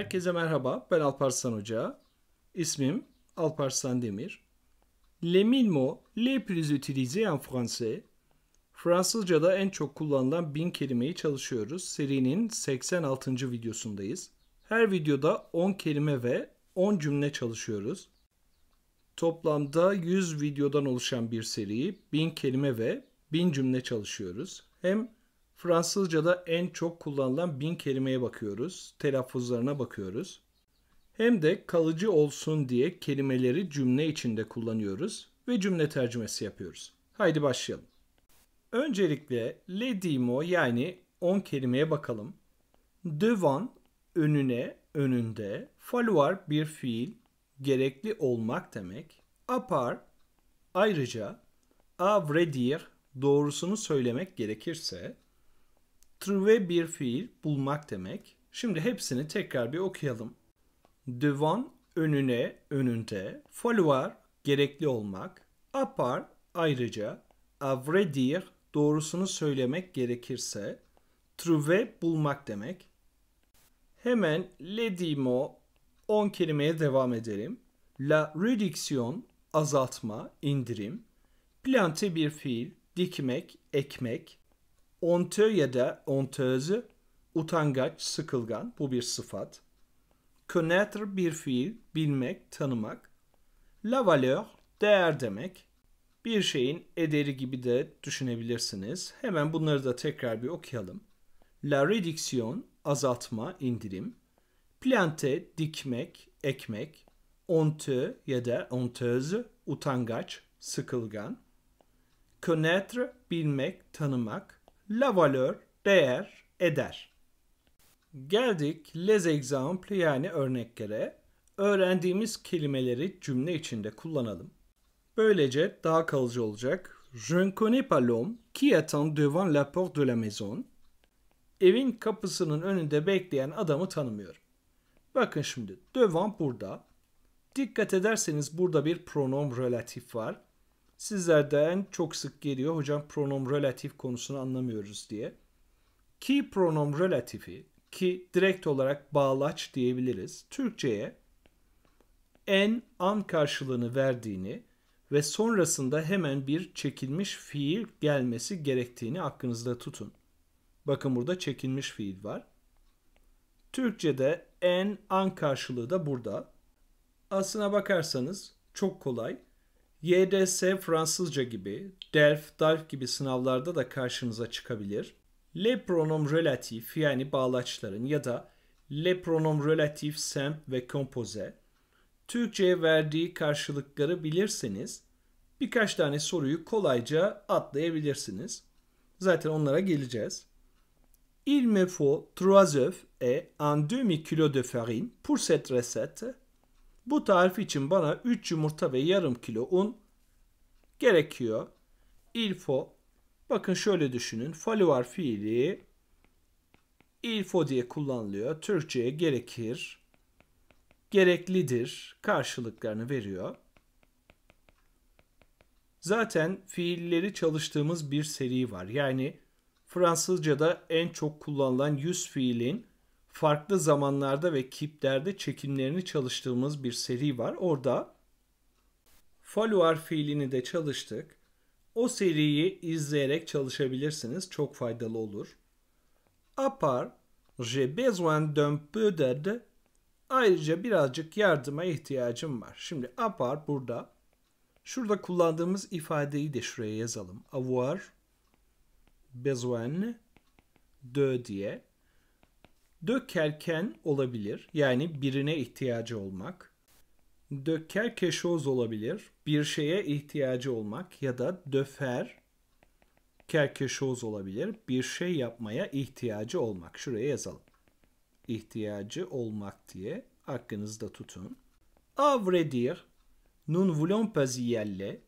Herkese merhaba, ben Alparslan Hoca. İsmim Alparslan Demir. Le mot le plus utilisé en français. Fransızca'da en çok kullanılan bin kelimeyi çalışıyoruz. Serinin 86. videosundayız. Her videoda 10 kelime ve 10 cümle çalışıyoruz. Toplamda 100 videodan oluşan bir seriyi 1000 kelime ve 1000 cümle çalışıyoruz. Hem Fransızca'da en çok kullanılan bin kelimeye bakıyoruz. Telaffuzlarına bakıyoruz. Hem de kalıcı olsun diye kelimeleri cümle içinde kullanıyoruz ve cümle tercümesi yapıyoruz. Haydi başlayalım. Öncelikle le dimo yani 10 kelimeye bakalım. Devan önüne, önünde. Falloir bir fiil, gerekli olmak demek. Apar ayrıca, à vrai dire doğrusunu söylemek gerekirse Trouver bir fiil bulmak demek. Şimdi hepsini tekrar bir okuyalım. Devant önüne, önünde. Falloir gerekli olmak. À ayrıca. À dire doğrusunu söylemek gerekirse. Trouver bulmak demek. Hemen Ledimo 10 kelimeye devam edelim. La réduction azaltma, indirim. Plante bir fiil, dikmek, ekmek. Ontö ya da ontözü utangaç, sıkılgan. Bu bir sıfat. Connaître bir fiil, bilmek, tanımak. La valeur, değer demek. Bir şeyin ederi gibi de düşünebilirsiniz. Hemen bunları da tekrar bir okuyalım. La réduction, azaltma, indirim. Plante, dikmek, ekmek. Onte ya da ontözü, utangaç, sıkılgan. Connaître, bilmek, tanımak la valeur değer eder. Geldik les exemple yani örneklere. Öğrendiğimiz kelimeleri cümle içinde kullanalım. Böylece daha kalıcı olacak. Je ne connais pas l'homme qui attend devant la porte de la maison. Evin kapısının önünde bekleyen adamı tanımıyorum. Bakın şimdi devant burada. Dikkat ederseniz burada bir pronom relatif var. Sizlerden çok sık geliyor hocam pronom relatif konusunu anlamıyoruz diye. Ki pronom relatifi ki direkt olarak bağlaç diyebiliriz. Türkçe'ye en an karşılığını verdiğini ve sonrasında hemen bir çekilmiş fiil gelmesi gerektiğini aklınızda tutun. Bakın burada çekilmiş fiil var. Türkçe'de en an karşılığı da burada. Aslına bakarsanız çok kolay. YDS Fransızca gibi, DELF, DALF gibi sınavlarda da karşınıza çıkabilir. Le pronom relatif yani bağlaçların ya da le pronom relatif, sem ve kompoze. Türkçe'ye verdiği karşılıkları bilirseniz birkaç tane soruyu kolayca atlayabilirsiniz. Zaten onlara geleceğiz. Il me faut trois œufs et un demi kilo de farine pour cette recette. Bu tarif için bana 3 yumurta ve yarım kilo un gerekiyor. İlfo bakın şöyle düşünün. Fali var fiili ilfo diye kullanılıyor. Türkçe'ye gerekir, gereklidir karşılıklarını veriyor. Zaten fiilleri çalıştığımız bir seri var. Yani Fransızca'da en çok kullanılan 100 fiilin farklı zamanlarda ve kiplerde çekimlerini çalıştığımız bir seri var. Orada follower fiilini de çalıştık. O seriyi izleyerek çalışabilirsiniz. Çok faydalı olur. Apar part, j'ai besoin d'un peu d'aide. Ayrıca birazcık yardıma ihtiyacım var. Şimdi apar burada. Şurada kullandığımız ifadeyi de şuraya yazalım. Avoir besoin de diye. Dökerken olabilir. Yani birine ihtiyacı olmak. Döker keşoz olabilir. Bir şeye ihtiyacı olmak ya da döfer kerkeşoz olabilir. Bir şey yapmaya ihtiyacı olmak. Şuraya yazalım. İhtiyacı olmak diye aklınızda tutun. Avredir nun voulons pas y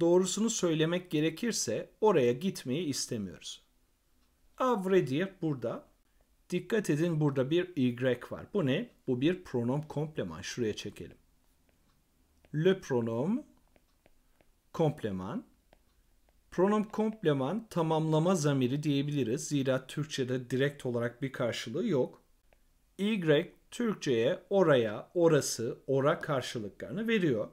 Doğrusunu söylemek gerekirse oraya gitmeyi istemiyoruz. Avredir burada Dikkat edin burada bir y var. Bu ne? Bu bir pronom kompleman. Şuraya çekelim. Le pronom kompleman. Pronom kompleman tamamlama zamiri diyebiliriz. Zira Türkçe'de direkt olarak bir karşılığı yok. Y Türkçe'ye oraya, orası, ora karşılıklarını veriyor.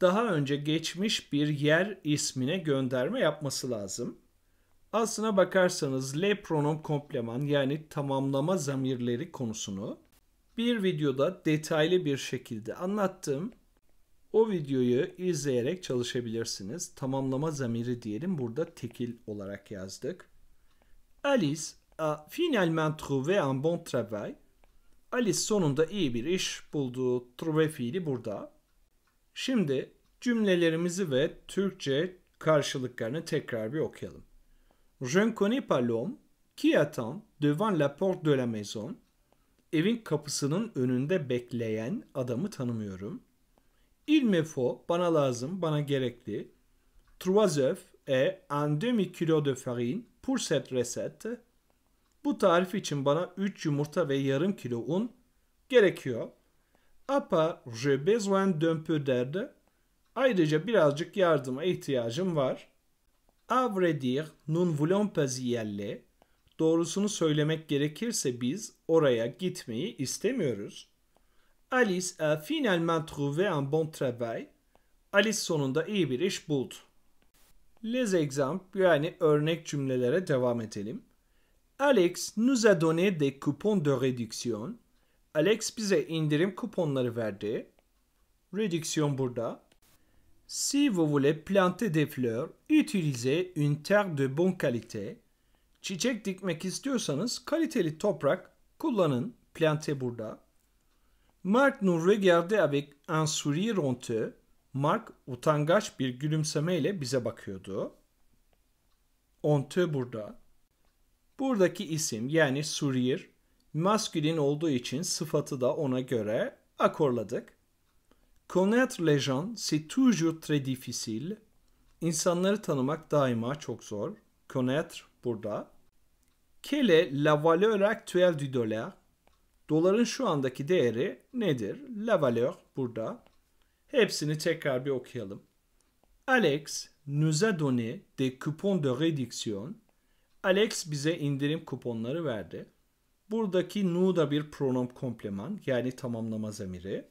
Daha önce geçmiş bir yer ismine gönderme yapması lazım. Aslına bakarsanız le pronom kompleman yani tamamlama zamirleri konusunu bir videoda detaylı bir şekilde anlattım. O videoyu izleyerek çalışabilirsiniz. Tamamlama zamiri diyelim burada tekil olarak yazdık. Alice a finalement trouvé un bon travail. Alice sonunda iyi bir iş buldu. Trouvé fiili burada. Şimdi cümlelerimizi ve Türkçe karşılıklarını tekrar bir okuyalım. Je ne connais pas l'homme qui attend devant la porte de la maison. Evin kapısının önünde bekleyen adamı tanımıyorum. Il me faut, bana lazım, bana gerekli. Trois œufs et un demi kilo de farine pour cette recette. Bu tarif için bana 3 yumurta ve yarım kilo un gerekiyor. Apa j'ai besoin d'un peu d'aide. Ayrıca birazcık yardıma ihtiyacım var. À vrai dire, nous ne voulons pas y aller. Doğrusunu söylemek gerekirse biz oraya gitmeyi istemiyoruz. Alice a finalement trouvé un bon travail. Alice sonunda iyi bir iş buldu. Les exemples yani örnek cümlelere devam edelim. Alex nous a donné des coupons de réduction. Alex bize indirim kuponları verdi. Redüksiyon burada. Si vous voulez planter des fleurs, utilisez une terre de bonne qualité. Çiçek dikmek istiyorsanız kaliteli toprak kullanın. Plante burada. Mark nous regardait avec un sourire honteux. Mark utangaç bir gülümsemeyle bize bakıyordu. Honteux burada. Buradaki isim yani sourire maskülin olduğu için sıfatı da ona göre akorladık. Connaître les gens, c'est toujours très difficile. İnsanları tanımak daima çok zor. Connaître burada. Quelle est la valeur actuelle du dollar? Doların şu andaki değeri nedir? La valeur burada. Hepsini tekrar bir okuyalım. Alex nous a donné des coupons de réduction. Alex bize indirim kuponları verdi. Buradaki nu da bir pronom kompleman yani tamamlama zamiri.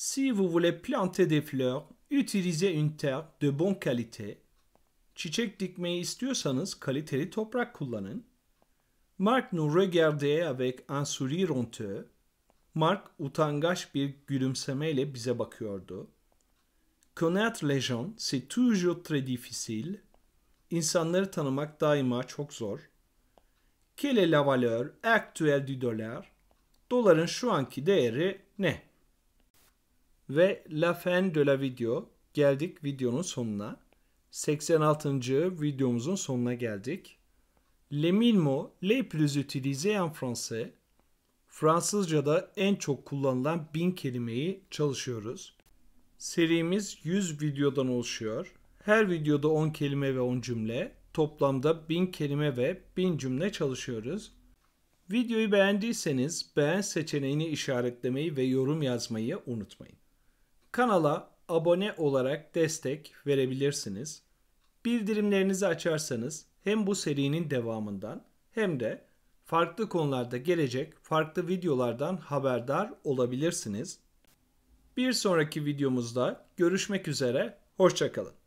Si vous voulez planter des fleurs, utilisez une terre de bonne qualité. Çiçek dikmeyi istiyorsanız kaliteli toprak kullanın. Mark nous regardait avec un sourire honteux. Mark utangaç bir gülümsemeyle bize bakıyordu. Connaître les gens, c'est toujours très difficile. İnsanları tanımak daima çok zor. Quelle est la valeur actuelle du dollar? Doların şu anki değeri ne? Ve La Fin de la Video. Geldik videonun sonuna. 86. videomuzun sonuna geldik. Les mille mots les plus utilisés en français. Fransızca'da en çok kullanılan bin kelimeyi çalışıyoruz. Serimiz 100 videodan oluşuyor. Her videoda 10 kelime ve 10 cümle. Toplamda 1000 kelime ve 1000 cümle çalışıyoruz. Videoyu beğendiyseniz beğen seçeneğini işaretlemeyi ve yorum yazmayı unutmayın. Kanala abone olarak destek verebilirsiniz. Bildirimlerinizi açarsanız hem bu serinin devamından hem de farklı konularda gelecek farklı videolardan haberdar olabilirsiniz. Bir sonraki videomuzda görüşmek üzere, hoşçakalın.